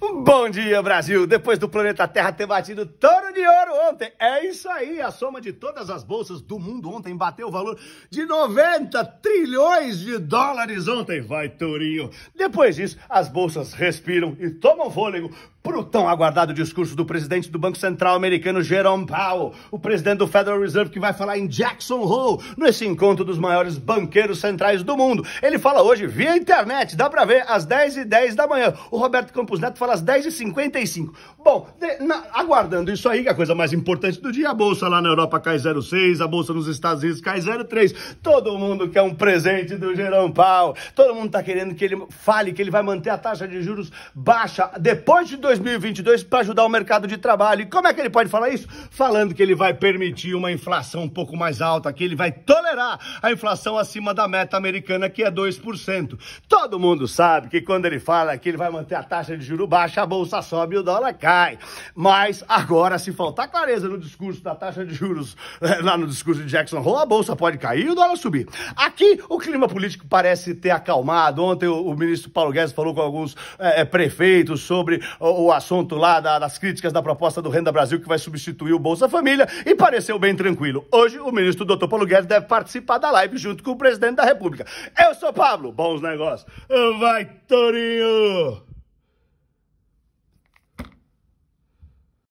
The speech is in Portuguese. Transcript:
Bom dia, Brasil! Depois do planeta Terra ter batido touro de ouro ontem, é isso aí! A soma de todas as bolsas do mundo ontem bateu o valor de 90 trilhões de dólares ontem. Vai, Turinho! Depois disso, as bolsas respiram e tomam fôlego para o tão aguardado discurso do presidente do Banco Central americano Jerome Powell, o presidente do Federal Reserve que vai falar em Jackson Hole, nesse encontro dos maiores banqueiros centrais do mundo. Ele fala hoje via internet, dá para ver às 10h10 da manhã. O Roberto Campos Neto fala às 10h55. Bom, de, na, aguardando isso aí, que é a coisa mais importante do dia, a bolsa lá na Europa cai 0,6, a bolsa nos Estados Unidos cai 0,3. Todo mundo quer um presente do Jerome Powell, todo mundo está querendo que ele fale que ele vai manter a taxa de juros baixa depois de 2020. 2022 para ajudar o mercado de trabalho. E como é que ele pode falar isso? Falando que ele vai permitir uma inflação um pouco mais alta, que ele vai tolerar a inflação acima da meta americana, que é 2%. Todo mundo sabe que quando ele fala que ele vai manter a taxa de juros baixa, a bolsa sobe e o dólar cai. Mas agora, se faltar clareza no discurso da taxa de juros, eh, lá no discurso de Jackson Hole, a bolsa pode cair e o dólar subir. Aqui, o clima político parece ter acalmado. Ontem, o, o ministro Paulo Guedes falou com alguns é, prefeitos sobre o o assunto lá da, das críticas da proposta do Renda Brasil que vai substituir o Bolsa Família e pareceu bem tranquilo. Hoje, o ministro Dr. Paulo Guedes deve participar da live junto com o presidente da República. Eu sou Pablo, bons negócios. Vai, Torinho!